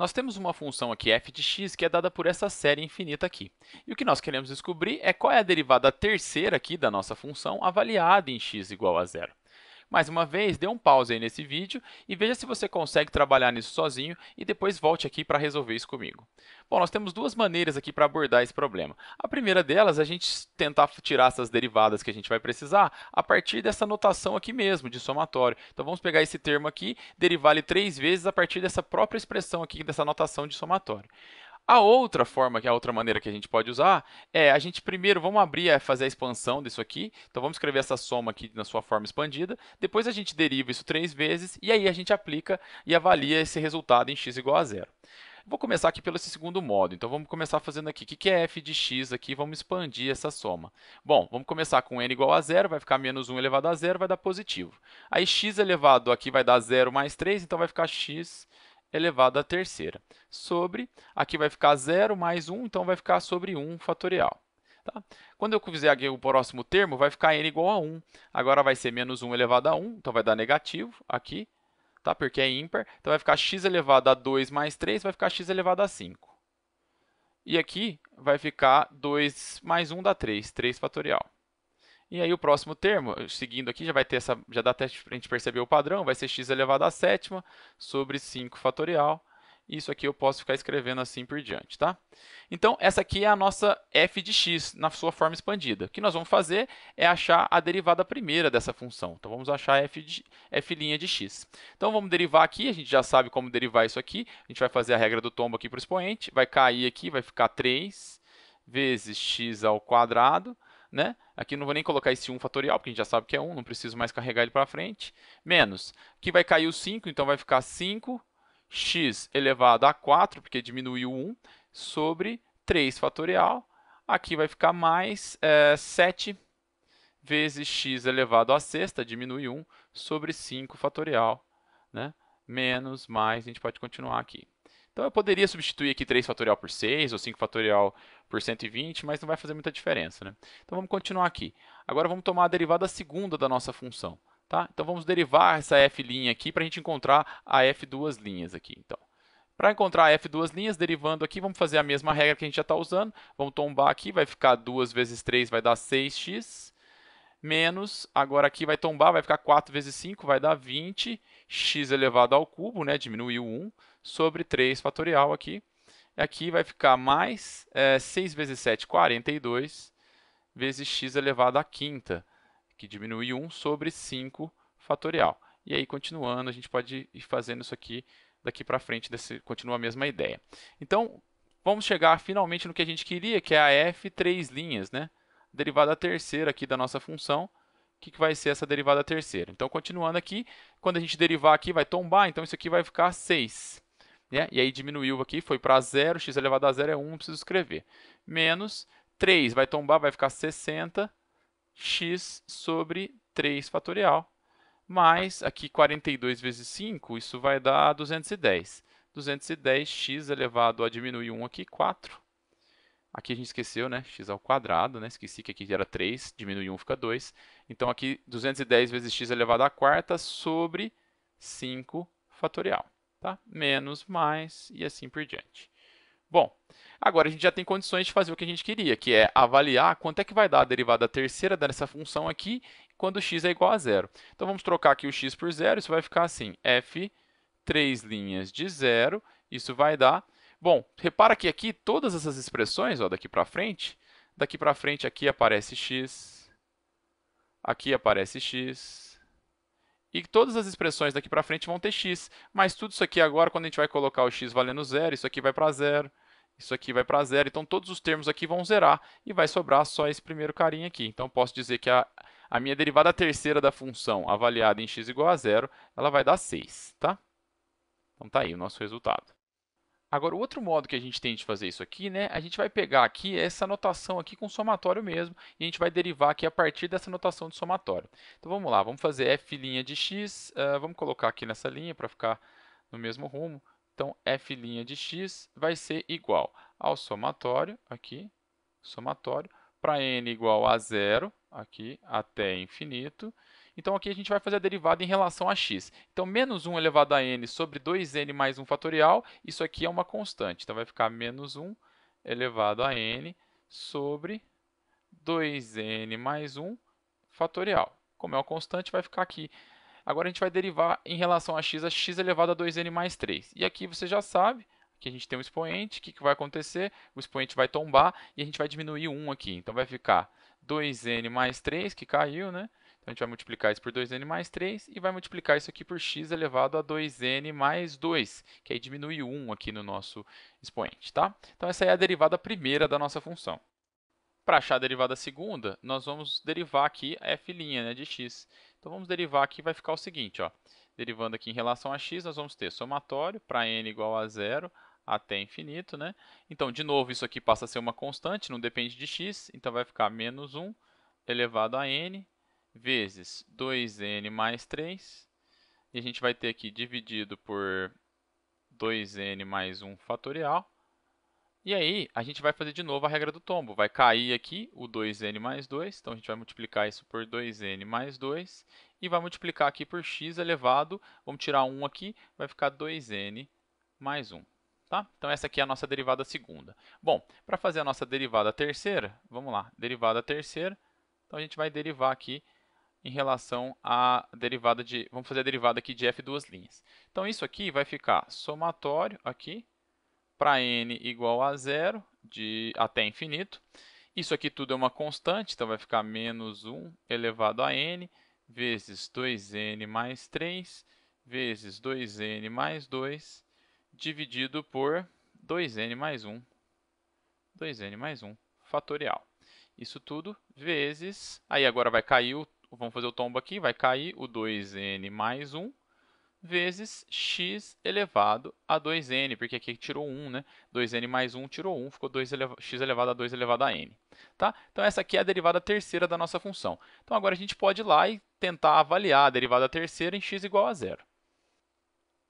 Nós temos uma função aqui f de x que é dada por essa série infinita aqui. E o que nós queremos descobrir é qual é a derivada terceira aqui da nossa função avaliada em x igual a zero. Mais uma vez, dê um pause aí nesse vídeo e veja se você consegue trabalhar nisso sozinho e depois volte aqui para resolver isso comigo. Bom, nós temos duas maneiras aqui para abordar esse problema. A primeira delas é a gente tentar tirar essas derivadas que a gente vai precisar a partir dessa notação aqui mesmo, de somatório. Então, vamos pegar esse termo aqui, derivar ele três vezes a partir dessa própria expressão aqui, dessa notação de somatório. A outra forma, que é a outra maneira que a gente pode usar, é a gente primeiro vamos abrir, é, fazer a expansão disso aqui. Então vamos escrever essa soma aqui na sua forma expandida. Depois a gente deriva isso três vezes e aí a gente aplica e avalia esse resultado em x igual a zero. Vou começar aqui pelo segundo modo. Então, vamos começar fazendo aqui. O que é f de x aqui? Vamos expandir essa soma. Bom, vamos começar com n igual a zero, vai ficar menos 1 elevado a zero, vai dar positivo. Aí, x elevado aqui vai dar zero mais 3, então vai ficar x elevado à terceira, sobre, aqui vai ficar 0 mais 1, então vai ficar sobre 1 fatorial. Tá? Quando eu fizer aqui o próximo termo, vai ficar n igual a 1. Agora vai ser menos 1 elevado a 1, então vai dar negativo aqui, tá? porque é ímpar. Então vai ficar x elevado a 2 mais 3, vai ficar x elevado a 5. E aqui vai ficar 2 mais 1 dá 3, 3 fatorial. E aí o próximo termo, seguindo aqui, já vai ter essa, já dá até para a gente perceber o padrão, vai ser x elevado à sétima sobre 5 fatorial. Isso aqui eu posso ficar escrevendo assim por diante, tá? Então, essa aqui é a nossa f de x na sua forma expandida. O que nós vamos fazer é achar a derivada primeira dessa função. Então, vamos achar f, de, f' de x. Então, vamos derivar aqui, a gente já sabe como derivar isso aqui. A gente vai fazer a regra do tombo aqui para o expoente, vai cair aqui, vai ficar 3 vezes x ao quadrado né? Aqui não vou nem colocar esse 1 fatorial, porque a gente já sabe que é 1, não preciso mais carregar ele para frente. Menos, aqui vai cair o 5, então vai ficar 5x elevado a 4, porque diminuiu 1, sobre 3 fatorial. Aqui vai ficar mais é, 7 vezes x elevado a sexta, diminui 1, sobre 5 fatorial, né? Menos, mais, a gente pode continuar aqui. Então eu poderia substituir aqui 3 fatorial por 6 ou 5 fatorial por 120, mas não vai fazer muita diferença. Né? Então vamos continuar aqui. Agora vamos tomar a derivada segunda da nossa função. Tá? Então vamos derivar essa f' aqui para a gente encontrar a f duas linhas aqui. Então. Para encontrar a f duas linhas, derivando aqui, vamos fazer a mesma regra que a gente já está usando. Vamos tombar aqui, vai ficar 2 vezes 3 vai dar 6x menos, agora aqui vai tombar, vai ficar 4 vezes 5, vai dar 20, x elevado ao cubo, né, diminuiu 1, sobre 3 fatorial aqui. Aqui vai ficar mais é, 6 vezes 7, 42, vezes x elevado à quinta, que diminui 1 sobre 5 fatorial. E aí, continuando, a gente pode ir fazendo isso aqui daqui para frente, desse, continua a mesma ideia. Então, vamos chegar finalmente no que a gente queria, que é a f três linhas, né? derivada terceira aqui da nossa função, o que, que vai ser essa derivada terceira. Então, continuando aqui, quando a gente derivar aqui, vai tombar, então isso aqui vai ficar 6. Né? E aí diminuiu aqui, foi para 0, x elevado a 0 é 1, preciso escrever. Menos 3, vai tombar, vai ficar 60, x sobre 3 fatorial, mais aqui 42 vezes 5, isso vai dar 210. 210x elevado a diminuir 1 aqui, 4, Aqui a gente esqueceu, né? x ao quadrado, né? Esqueci que aqui era 3, diminui 1 fica 2. Então, aqui 210 vezes x é elevado à quarta sobre 5 fatorial, tá? Menos, mais e assim por diante. Bom, agora a gente já tem condições de fazer o que a gente queria, que é avaliar quanto é que vai dar a derivada terceira dessa função aqui quando x é igual a zero. Então, vamos trocar aqui o x por zero, isso vai ficar assim, f, 3 linhas de zero, isso vai dar Bom, repara que aqui todas essas expressões, ó, daqui para frente, daqui para frente aqui aparece x, aqui aparece x, e todas as expressões daqui para frente vão ter x, mas tudo isso aqui agora, quando a gente vai colocar o x valendo zero, isso aqui vai para zero, isso aqui vai para zero, então todos os termos aqui vão zerar e vai sobrar só esse primeiro carinha aqui. Então, posso dizer que a, a minha derivada terceira da função avaliada em x igual a zero, ela vai dar 6, tá? Então, tá aí o nosso resultado. Agora, o outro modo que a gente tem de fazer isso aqui, né, a gente vai pegar aqui essa notação aqui com somatório mesmo, e a gente vai derivar aqui a partir dessa notação de somatório. Então, vamos lá, vamos fazer f' de x, uh, vamos colocar aqui nessa linha para ficar no mesmo rumo. Então, f' de x vai ser igual ao somatório, aqui, somatório, para n igual a zero, aqui, até infinito, então aqui a gente vai fazer a derivada em relação a x. Então menos 1 elevado a n sobre 2n mais 1 fatorial, isso aqui é uma constante. Então vai ficar menos 1 elevado a n sobre 2n mais 1 fatorial. Como é uma constante, vai ficar aqui. Agora a gente vai derivar em relação a x a x elevado a 2n mais 3. E aqui você já sabe que a gente tem um expoente, o que, vai acontecer? O expoente vai tombar e a gente vai diminuir 1 aqui. Então vai ficar 2n mais 3, que caiu, né? a gente vai multiplicar isso por 2n mais 3 e vai multiplicar isso aqui por x elevado a 2n mais 2, que aí diminui 1 aqui no nosso expoente. Tá? Então, essa é a derivada primeira da nossa função. Para achar a derivada segunda, nós vamos derivar aqui f' né, de x. Então, vamos derivar aqui, vai ficar o seguinte. Ó, derivando aqui em relação a x, nós vamos ter somatório para n igual a zero até infinito. Né? Então, de novo, isso aqui passa a ser uma constante, não depende de x, então vai ficar menos 1 elevado a n vezes 2n mais 3, e a gente vai ter aqui dividido por 2n mais 1 fatorial, e aí a gente vai fazer de novo a regra do tombo, vai cair aqui o 2n mais 2, então a gente vai multiplicar isso por 2n mais 2, e vai multiplicar aqui por x elevado, vamos tirar 1 aqui, vai ficar 2n mais 1. Tá? Então, essa aqui é a nossa derivada segunda. Bom, para fazer a nossa derivada terceira, vamos lá, derivada terceira, então a gente vai derivar aqui em relação à derivada de... Vamos fazer a derivada aqui de f duas linhas. Então, isso aqui vai ficar somatório aqui para n igual a zero de até infinito. Isso aqui tudo é uma constante, então vai ficar menos 1 elevado a n vezes 2n mais 3 vezes 2n mais 2 dividido por 2n mais 1, 2n mais 1 fatorial. Isso tudo vezes, aí agora vai cair o vamos fazer o tombo aqui, vai cair o 2n mais 1 vezes x elevado a 2n, porque aqui tirou 1, né? 2n mais 1 tirou 1, ficou 2 x elevado a 2 elevado a n. Tá? Então, essa aqui é a derivada terceira da nossa função. Então, agora a gente pode ir lá e tentar avaliar a derivada terceira em x igual a zero.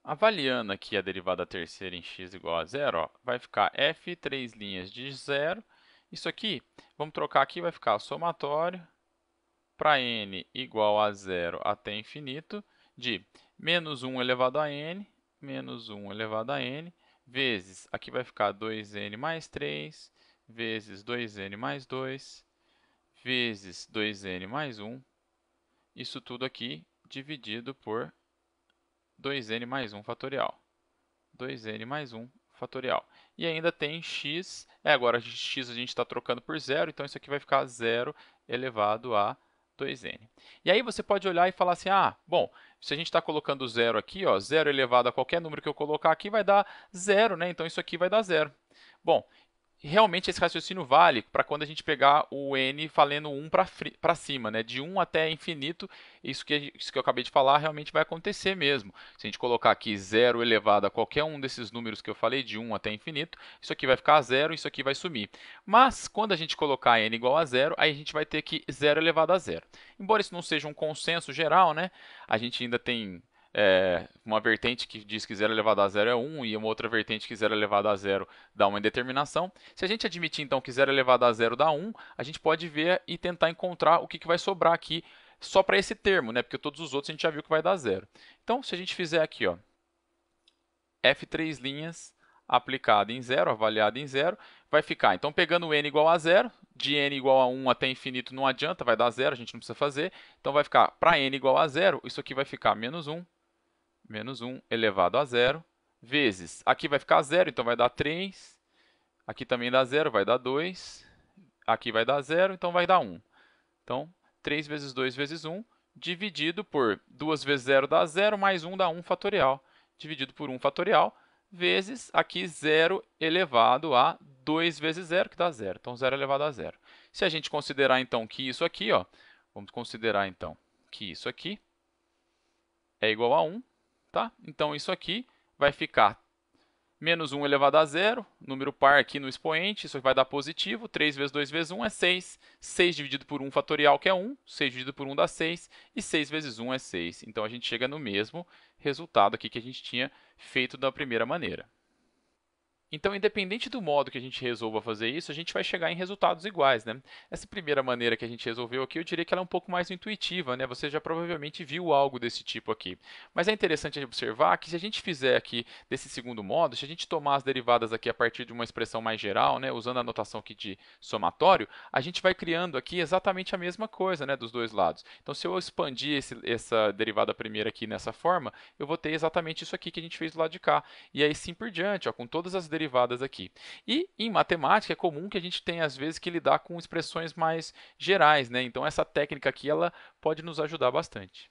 Avaliando aqui a derivada terceira em x igual a zero, ó, vai ficar f três linhas de zero. Isso aqui, vamos trocar aqui, vai ficar somatório para n igual a zero até infinito de menos 1 elevado a n, menos 1 elevado a n, vezes, aqui vai ficar 2n mais 3, vezes 2n mais 2, vezes 2n mais 1, isso tudo aqui dividido por 2n mais 1 fatorial. 2n mais 1 fatorial. E ainda tem x, é, agora x a gente está trocando por zero, então isso aqui vai ficar zero elevado a 2n. E aí você pode olhar e falar assim, ah, bom, se a gente está colocando zero aqui, ó, zero elevado a qualquer número que eu colocar aqui vai dar zero, né? Então isso aqui vai dar zero. Bom, realmente esse raciocínio vale para quando a gente pegar o n valendo 1 para cima, né? de 1 até infinito, isso que, isso que eu acabei de falar realmente vai acontecer mesmo. Se a gente colocar aqui 0 elevado a qualquer um desses números que eu falei, de 1 até infinito, isso aqui vai ficar zero, isso aqui vai sumir. Mas quando a gente colocar n igual a zero, aí a gente vai ter que 0 elevado a zero. Embora isso não seja um consenso geral, né? a gente ainda tem é, uma vertente que diz que zero elevado a zero é 1 e uma outra vertente que zero elevado a zero dá uma indeterminação. Se a gente admitir, então, que zero elevado a zero dá 1, a gente pode ver e tentar encontrar o que, que vai sobrar aqui só para esse termo, né? porque todos os outros a gente já viu que vai dar zero. Então, se a gente fizer aqui, ó, F3 linhas aplicada em zero, avaliada em zero, vai ficar, então, pegando n igual a zero, de n igual a 1 até infinito não adianta, vai dar zero, a gente não precisa fazer, então vai ficar, para n igual a zero, isso aqui vai ficar menos 1, menos 1 elevado a zero, vezes, aqui vai ficar zero, então vai dar 3, aqui também dá zero, vai dar 2, aqui vai dar zero, então vai dar 1. Então, 3 vezes 2 vezes 1, dividido por 2 vezes 0 dá 0, mais 1 dá 1 fatorial, dividido por 1 fatorial, vezes aqui 0 elevado a 2 vezes 0, que dá 0. Então, 0 elevado a 0. Se a gente considerar, então, que isso aqui, ó, vamos considerar, então, que isso aqui é igual a 1, Tá? Então, isso aqui vai ficar menos 1 elevado a zero, número par aqui no expoente, isso vai dar positivo, 3 vezes 2 vezes 1 é 6, 6 dividido por 1 fatorial, que é 1, 6 dividido por 1 dá 6, e 6 vezes 1 é 6. Então, a gente chega no mesmo resultado aqui que a gente tinha feito da primeira maneira. Então, independente do modo que a gente resolva fazer isso, a gente vai chegar em resultados iguais, né? Essa primeira maneira que a gente resolveu aqui, eu diria que ela é um pouco mais intuitiva, né? Você já provavelmente viu algo desse tipo aqui. Mas é interessante observar que se a gente fizer aqui desse segundo modo, se a gente tomar as derivadas aqui a partir de uma expressão mais geral, né, usando a notação aqui de somatório, a gente vai criando aqui exatamente a mesma coisa, né, dos dois lados. Então, se eu expandir esse, essa derivada primeira aqui nessa forma, eu vou ter exatamente isso aqui que a gente fez do lado de cá. E aí sim por diante, ó, com todas as derivadas derivadas aqui. E em matemática é comum que a gente tenha às vezes que lidar com expressões mais gerais, né? Então essa técnica aqui ela pode nos ajudar bastante.